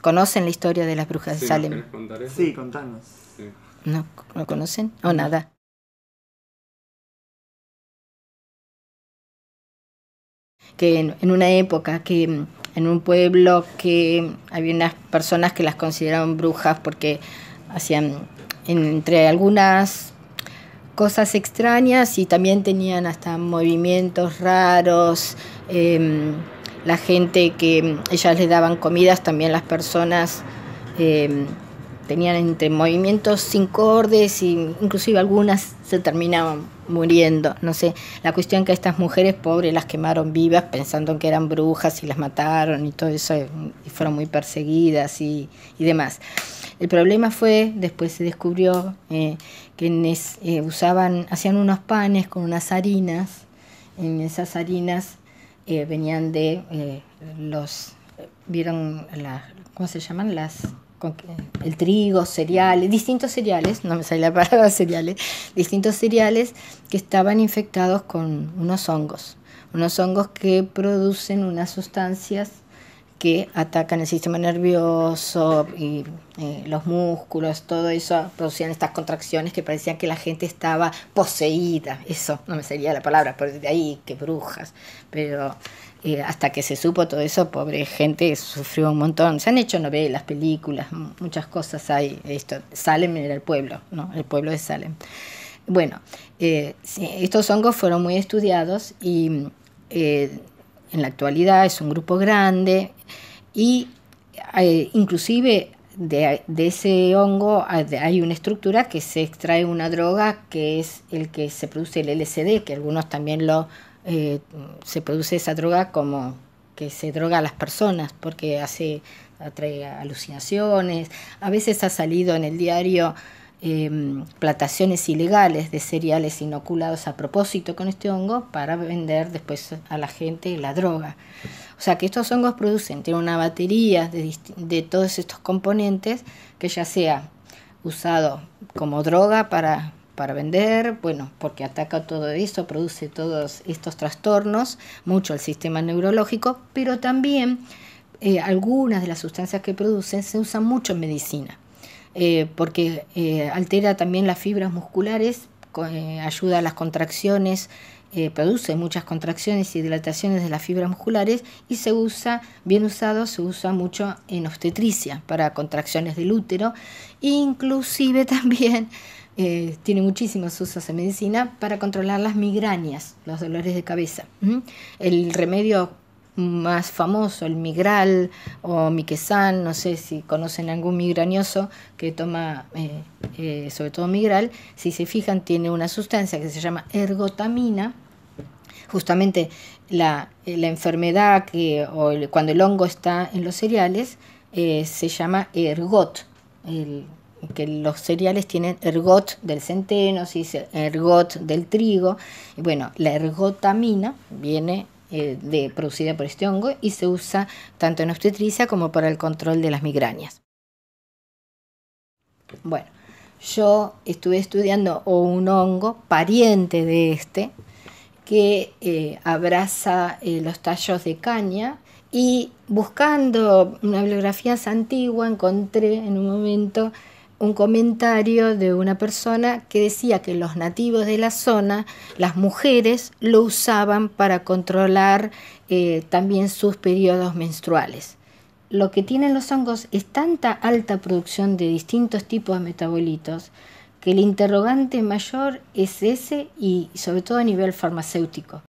¿Conocen la historia de las brujas de Salem? sí, contanos. ¿No, conocen? ¿O nada? Que en, una época que mm, en un pueblo que había unas personas que las consideraban brujas porque hacían mm, entre algunas cosas extrañas y también tenían hasta movimientos raros. Em, la gente que mm, ellas les daban comidas, también las personas em, tenían entre movimientos sin cordes y inclusive algunas se terminaban muriendo. No sé, la cuestión que estas mujeres pobres las quemaron vivas pensando que eran brujas y las mataron y todo eso, em, y fueron muy perseguidas y, demás. El problema fue, después se descubrió eh, que eh, usaban, hacían unos panes con unas harinas, en esas harinas eh, venían de eh, los, vieron, la, ¿cómo se llaman? Las, el trigo, cereales, distintos cereales, no me sale la palabra cereales, distintos cereales que estaban infectados con unos hongos, unos hongos que producen unas sustancias que atacan el sistema nervioso y eh, los músculos, todo eso producían estas contracciones que parecían que la gente estaba poseída. Eso no me sería la palabra, pero de ahí que brujas. Pero eh, hasta que se supo todo eso, pobre gente sufrió un montón. Se han hecho novelas, películas, muchas cosas hay. Esto. Salem era el pueblo, ¿no? El pueblo de Salem. Bueno, eh, estos hongos fueron muy estudiados y en la actualidad, es un grupo grande y eh, inclusive de, de, ese hongo ah, hay una estructura que se extrae una droga que es el que se produce el LSD, que algunos también lo eh, se produce esa droga como que se droga a las personas porque hace atrae alucinaciones. A veces ha salido en el diario eh, plantaciones ilegales de cereales inoculados a propósito con este hongo para vender después a la gente la droga. O sea que estos hongos producen, tienen una batería de, todos estos componentes que ya sea usado como droga para, para vender, bueno, porque ataca todo eso, produce todos estos trastornos, mucho el sistema neurológico, pero también eh, algunas de las sustancias que producen se usan mucho en medicina eh, porque eh, altera también las fibras musculares, eh, ayuda a las contracciones, produce muchas contracciones y dilataciones de las fibras musculares y se usa, bien usado, se usa mucho en obstetricia para contracciones del útero, inclusive también tiene muchísimos usos en medicina para controlar las migrañas, los dolores de cabeza. El remedio más famoso, el migral o miquesán, no sé si conocen algún migrañoso que toma eh, eh, sobre todo migral, si se fijan tiene una sustancia que se llama ergotamina, justamente la, eh, enfermedad que cuando el hongo está en los cereales se llama ergot, que los cereales tienen ergot del centeno, se ergot del trigo, bueno, la ergotamina viene eh, producida por este hongo y se usa tanto en obstetricia como para el control de las migrañas. Bueno, yo estuve estudiando un hongo pariente de este que eh, abraza eh, los tallos de caña y buscando una bibliografía antigua encontré en un momento un comentario de una persona que decía que los nativos de la zona, las mujeres, lo usaban para controlar eh, también sus periodos menstruales. Lo que tienen los hongos es tanta alta producción de distintos tipos de metabolitos que el interrogante mayor es ese y sobre todo a nivel farmacéutico.